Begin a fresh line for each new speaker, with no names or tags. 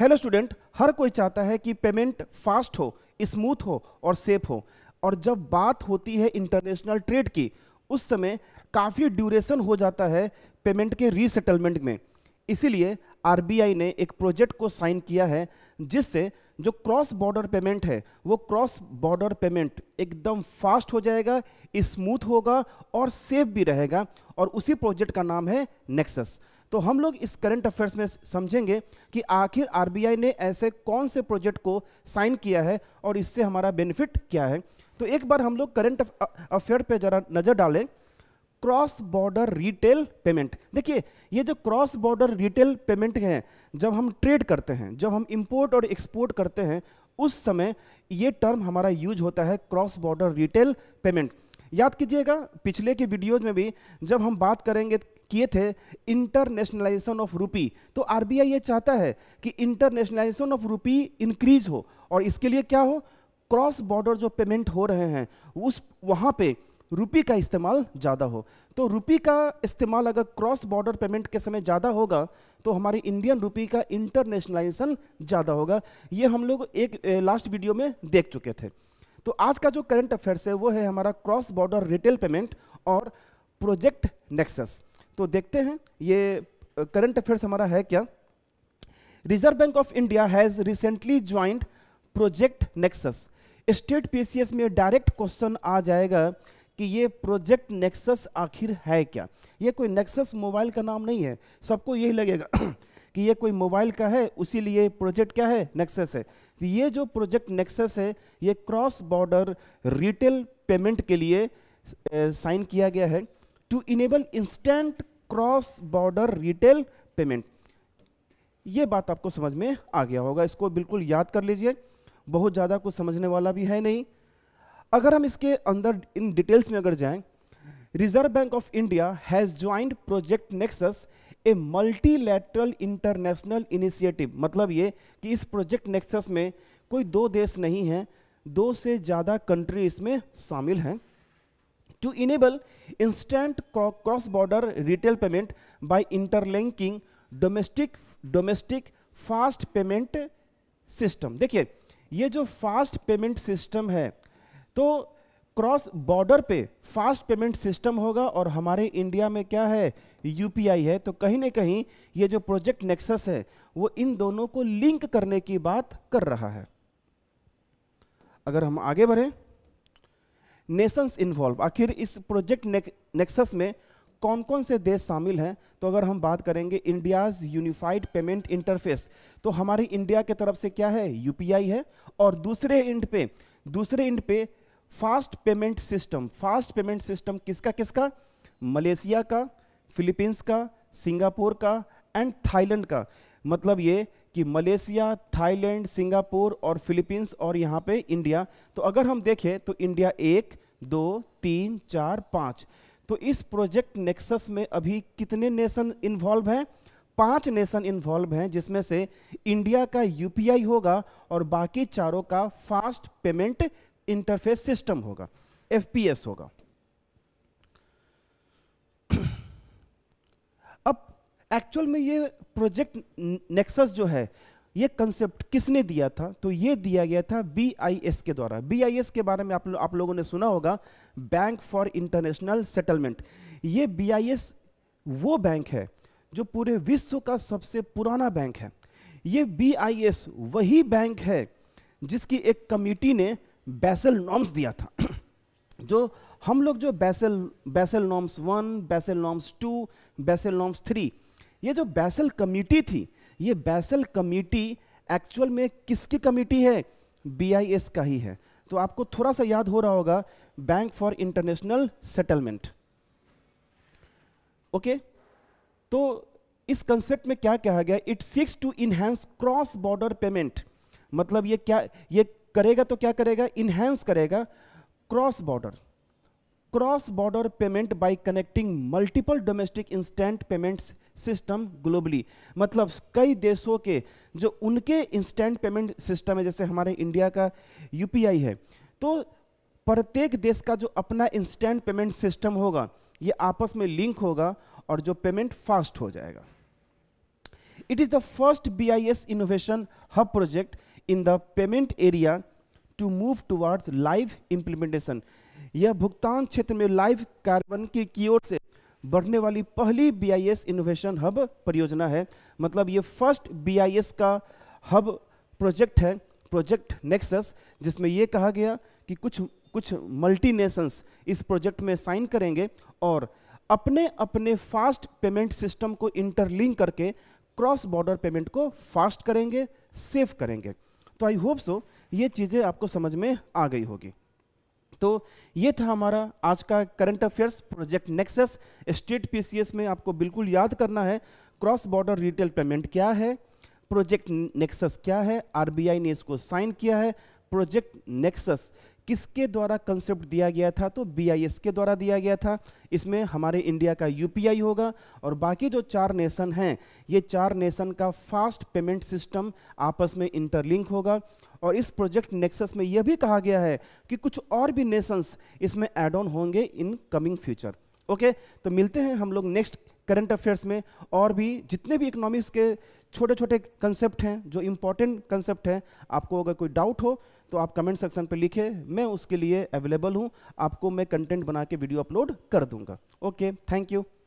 hello student हर कोई चाहता है कि पेमेंट फास्ट हो स्मूथ हो और सेफ हो और जब बात होती है इंटरनेशनल ट्रेड की उस समय काफ़ी ड्यूरेशन हो जाता है पेमेंट के रीसेटलमेंट में इसीलिए आरबीआई ने एक प्रोजेक्ट को साइन किया है जिससे जो क्रॉस बॉर्डर पेमेंट है वो क्रॉस बॉर्डर पेमेंट एकदम फास्ट हो जाएगा स्मूथ होगा और सेफ भी रहेगा और उसी प्रोजेक्ट का नाम है नेक्सस तो हम लोग इस करंट अफेयर्स में समझेंगे कि आखिर आरबीआई ने ऐसे कौन से प्रोजेक्ट को साइन किया है और इससे हमारा बेनिफिट क्या है तो एक बार हम लोग करंट अफेयर पे जरा नज़र डालें क्रॉस बॉर्डर रिटेल पेमेंट देखिए ये जो क्रॉस बॉर्डर रिटेल पेमेंट हैं जब हम ट्रेड करते हैं जब हम इंपोर्ट और एक्सपोर्ट करते हैं उस समय ये टर्म हमारा यूज होता है क्रॉस बॉर्डर रिटेल पेमेंट याद कीजिएगा पिछले के वीडियोज में भी जब हम बात करेंगे किए थे इंटरनेशनलाइजेशन ऑफ रूपी तो आरबीआई ये चाहता है कि इंटरनेशनलाइजेशन ऑफ रूपी इंक्रीज हो और इसके लिए क्या हो क्रॉस बॉर्डर जो पेमेंट हो रहे हैं उस वहाँ पे रुपी का इस्तेमाल ज़्यादा हो तो रुपी का इस्तेमाल अगर क्रॉस बॉर्डर पेमेंट के समय ज़्यादा होगा तो हमारे इंडियन रुपी का इंटरनेशनलाइजेशन ज़्यादा होगा ये हम लोग एक लास्ट वीडियो में देख चुके थे तो आज का जो करंट अफेयर्स है वो है हमारा क्रॉस बॉर्डर रिटेल पेमेंट और प्रोजेक्ट नेक्सस तो देखते हैं ये करंट अफेयर्स हमारा है क्या Reserve Bank of India has recently joint project Nexus state PCS में डायरेक्ट क्वेश्चन आ जाएगा कि ये प्रोजेक्ट नेक्सस आखिर है क्या ये कोई नेक्सस मोबाइल का नाम नहीं है सबको यही लगेगा कि ये कोई मोबाइल का है उसी लिए प्रोजेक्ट क्या है नेक्सेस है तो ये जो प्रोजेक्ट नेक्सेस है ये क्रॉस बॉर्डर रिटेल पेमेंट के लिए साइन किया गया है to enable instant cross border retail payment ये बात आपको समझ में आ गया होगा इसको बिल्कुल याद कर लीजिए बहुत ज़्यादा कुछ समझने वाला भी है नहीं अगर हम इसके अंदर इन डिटेल्स में अगर जाएं Reserve Bank of India has joint project Nexus a multilateral international initiative मतलब ये कि इस प्रोजेक्ट नेक्सस में कोई दो देश नहीं हैं दो से ज़्यादा कंट्री इसमें शामिल हैं to enable instant cross border retail payment by interlinking domestic domestic fast payment system देखिए ये जो फास्ट पेमेंट सिस्टम है तो क्रॉस बॉर्डर पे फास्ट पेमेंट सिस्टम होगा और हमारे इंडिया में क्या है यूपीआई है तो कहीं ना कहीं ये जो प्रोजेक्ट नेक्सस है वो इन दोनों को लिंक करने की बात कर रहा है अगर हम आगे बढ़ें नेशंस इन्वॉल्व आखिर इस प्रोजेक्ट नेक्सस में कौन कौन से देश शामिल हैं तो अगर हम बात करेंगे इंडियाज यूनिफाइड पेमेंट इंटरफेस तो हमारी इंडिया के तरफ से क्या है यूपीआई है और दूसरे इंड पे दूसरे इंड पे fast payment system fast payment system किसका किसका मलेशिया का फिलीपींस का सिंगापुर का एंड थाईलैंड का मतलब ये कि मलेशिया थाईलैंड सिंगापुर और फिलीपींस और यहाँ पे इंडिया तो अगर हम देखें तो इंडिया एक दो तीन चार पाँच तो इस प्रोजेक्ट नेक्सस में अभी कितने नेशन इन्वॉल्व हैं पांच नेशन इन्वॉल्व हैं जिसमें से इंडिया का यूपीआई होगा और बाकी चारों का फास्ट पेमेंट इंटरफेस सिस्टम होगा एफ होगा अब एक्चुअल में ये प्रोजेक्ट नेक्सस जो है ये कंसेप्ट किसने दिया था तो ये दिया गया था बी के द्वारा बी के बारे में आप, लो, आप लोगों ने सुना होगा बैंक फॉर इंटरनेशनल सेटलमेंट ये बी वो बैंक है जो पूरे विश्व का सबसे पुराना बैंक है ये बी वही बैंक है जिसकी एक कमिटी ने बेसल नॉर्म्स दिया था जो हम लोग जो Basel Basel norms one Basel norms two Basel norms three ये जो बेसल कमिटी थी ये बेसल कमिटी एक्चुअल में किसकी कमिटी है बीआईएस का ही है तो आपको थोड़ा सा याद हो रहा होगा bank for international settlement okay तो इस कंसेप्ट में क्या कहा गया it seeks to enhance cross border payment मतलब ये क्या ये करेगा तो क्या करेगा इनहेंस करेगा cross border cross border payment by connecting multiple domestic instant payments system globally मतलब कई देशों के जो उनके इंस्टेंट पेमेंट सिस्टम है जैसे हमारे इंडिया का यूपीआई है तो प्रत्येक देश का जो अपना इंस्टेंट पेमेंट सिस्टम होगा ये आपस में लिंक होगा और जो पेमेंट फास्ट हो जाएगा it is the first B I S innovation hub project in the payment area to move towards live implementation यह भुगतान क्षेत्र में लाइव कार्बन की, की ओर से बढ़ने वाली पहली बीआईएस इनोवेशन हब परियोजना है मतलब ये फर्स्ट बीआईएस का हब प्रोजेक्ट है प्रोजेक्ट नेक्सस जिसमें यह कहा गया कि कुछ कुछ मल्टी नेशंस इस प्रोजेक्ट में साइन करेंगे और अपने अपने फास्ट पेमेंट सिस्टम को इंटरलिंक करके क्रॉस बॉर्डर पेमेंट को फास्ट करेंगे सेफ करेंगे तो आई होप सो ये चीज़ें आपको समझ में आ गई होगी तो ये था हमारा आज का current affairs project Nexus state PCS में आपको बिल्कुल याद करना है क्रॉस बॉर्डर रिटेल पेमेंट क्या है प्रोजेक्ट नेक्सस क्या है आरबीआई ने इसको साइन किया है प्रोजेक्ट नेक्सस किसके द्वारा कंसेप्ट दिया गया था तो बीआईएस के द्वारा दिया गया था इसमें हमारे इंडिया का यूपीआई होगा और बाकी जो चार नेशन हैं ये चार नेशन का फास्ट पेमेंट सिस्टम आपस में इंटरलिंक होगा और इस प्रोजेक्ट नेक्सस में यह भी कहा गया है कि कुछ और भी नेशंस इसमें एड ऑन होंगे इन कमिंग फ्यूचर ओके तो मिलते हैं हम लोग नेक्स्ट करंट अफेयर्स में और भी जितने भी इकोनॉमिक्स के छोटे छोटे कंसेप्ट हैं जो इम्पोर्टेंट कंसेप्ट हैं आपको अगर कोई डाउट हो तो आप कमेंट सेक्शन पर लिखे मैं उसके लिए अवेलेबल हूँ आपको मैं कंटेंट बना के वीडियो अपलोड कर दूंगा ओके थैंक यू